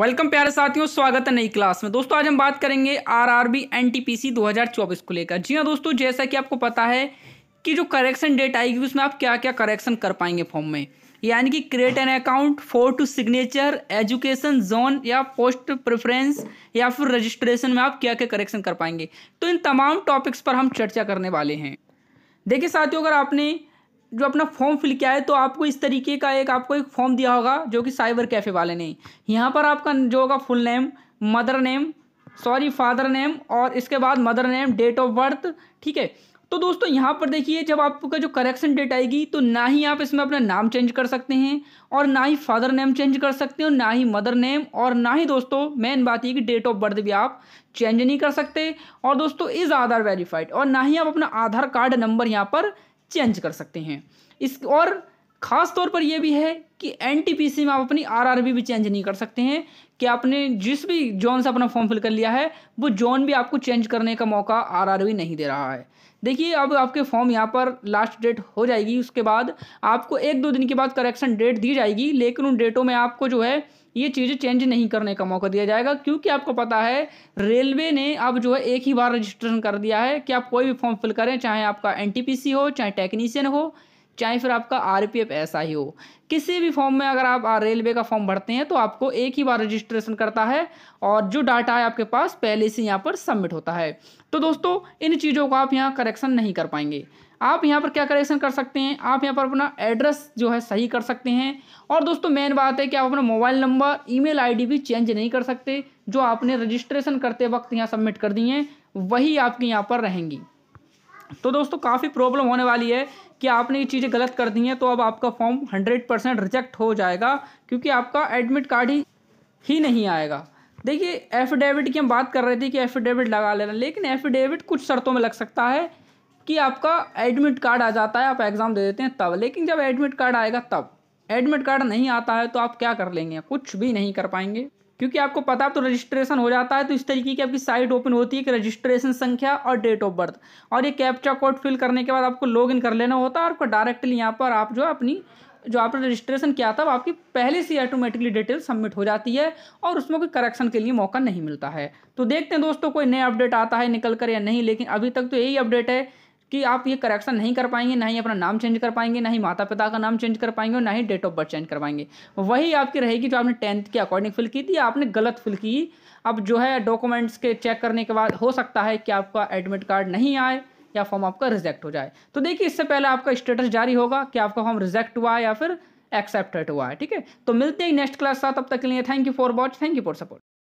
welcome प्यारे साथियों स्वागत है नई क्लास में दोस्तों आज हम बात करेंगे आरआरबी एनटीपीसी 2024 को लेकर जी हाँ दोस्तों जैसा कि आपको पता है कि जो करेक्शन डेट आएगी उसमें आप क्या क्या करेक्शन कर पाएंगे फॉर्म में यानी कि create an account photo signature education zone या पोस्ट प्रेफरेंस या फिर रजिस्ट्रेशन में आप क्या क्या करेक्शन कर पाएंगे तो इन तमाम टॉपिक्स पर हम चर्चा करने वाले हैं देखिए साथियों अगर आपने जो अपना फॉर्म फिल किया है तो आपको इस तरीके का एक आपको एक फॉर्म दिया होगा जो कि साइबर कैफ़े वाले ने यहाँ पर आपका जो होगा full name mother name sorry father name और इसके बाद mother name date of birth ठीक है तो दोस्तों यहाँ पर देखिए जब आपका जो करेक्शन डेट आएगी तो ना ही आप इसमें अपना नाम चेंज कर सकते हैं और ना ही फादर नेम चेंज कर सकते हैं ना ही मदर नेम और ना ही दोस्तों मेन बात ये कि डेट ऑफ बर्थ भी आप चेंज नहीं कर सकते और दोस्तों इज़ आधार वेरीफाइड और ना ही आप अपना आधार कार्ड नंबर यहाँ पर चेंज कर सकते हैं इस और खास तौर पर यह भी है कि एन में आप अपनी आर भी चेंज नहीं कर सकते हैं कि आपने जिस भी जोन से अपना फॉर्म फिल कर लिया है वो जोन भी आपको चेंज करने का मौका आर नहीं दे रहा है देखिए अब आपके फॉर्म यहाँ पर लास्ट डेट हो जाएगी उसके बाद आपको एक दो दिन के बाद करेक्शन डेट दी जाएगी लेकिन उन डेटों में आपको जो है ये चीज़ें चेंज नहीं करने का मौका दिया जाएगा क्योंकि आपको पता है रेलवे ने अब जो है एक ही बार रजिस्ट्रेशन कर दिया है कि आप कोई भी फॉर्म फिल करें चाहे आपका एनटीपीसी हो चाहे टेक्नीशियन हो चाहे फिर आपका एफ ऐसा ही हो किसी भी फॉर्म में अगर आप रेलवे का फॉर्म भरते हैं तो आपको एक ही बार रजिस्ट्रेशन करता है और जो डाटा है आपके पास पहले से यहाँ पर सबमिट होता है तो दोस्तों इन चीज़ों को आप यहाँ करेक्शन नहीं कर पाएंगे आप यहाँ पर क्या करेक्शन कर सकते हैं आप यहाँ पर अपना एड्रेस जो है सही कर सकते हैं और दोस्तों मेन बात है कि आप अपना मोबाइल नंबर आई डी भी चेंज नहीं कर सकते जो आपने रजिस्ट्रेशन करते वक्त यहाँ सबमिट कर दिए हैं वही आपके यहाँ पर रहेंगी तो दोस्तों काफ़ी प्रॉब्लम होने वाली है कि आपने ये चीज़ें गलत कर दी हैं तो अब आपका फॉर्म हंड्रेड परसेंट रिजेक्ट हो जाएगा क्योंकि आपका एडमिट कार्ड ही ही नहीं आएगा देखिए एफिडेविट की हम बात कर रहे थे कि एफिडेविट लगा लेना लेकिन एफिडेविट कुछ शर्तों में लग सकता है कि आपका एडमिट कार्ड आ जाता है आप एग्ज़ाम दे देते हैं तब लेकिन जब एडमिट कार्ड आएगा तब एडमिट कार्ड नहीं आता है तो आप क्या कर लेंगे कुछ भी नहीं कर पाएंगे क्योंकि आपको पता तो रजिस्ट्रेशन हो जाता है तो इस तरीके की आपकी साइट ओपन होती है कि रजिस्ट्रेशन संख्या और डेट ऑफ बर्थ और ये कैप्चा कोड फिल करने के बाद आपको इन कर लेना होता है और आपको डायरेक्टली यहाँ पर आप जो अपनी जो आपने रजिस्ट्रेशन किया था वो आपकी पहले से ऑटोमेटिकली डिटेल सबमिट हो जाती है और उसमें कोई करेक्शन के लिए मौका नहीं मिलता है तो देखते हैं दोस्तों कोई नया अपडेट आता है निकल कर या नहीं लेकिन अभी तक तो यही अपडेट है कि आप ये करेक्शन नहीं कर पाएंगे ना ही अपना नाम चेंज कर पाएंगे ना ही माता पिता का नाम चेंज कर पाएंगे और ना ही डेट ऑफ बर्थ चेंज कर पाएंगे वही आपकी रहेगी जो आपने टेंथ के अकॉर्डिंग फिल की थी या आपने गलत फिल की अब जो है डॉक्यूमेंट्स के चेक करने के बाद हो सकता है कि आपका एडमिट कार्ड नहीं आए या फॉर्म आपका रिजेक्ट हो जाए तो देखिए इससे पहले आपका स्टेटस जारी होगा कि आपका फॉर्म रिजेक्ट हुआ है या फिर एक्सेप्टेड हुआ है ठीक है तो मिलते हैं नेक्स्ट क्लास साथ अब तक के लिए thank you for watch thank you for support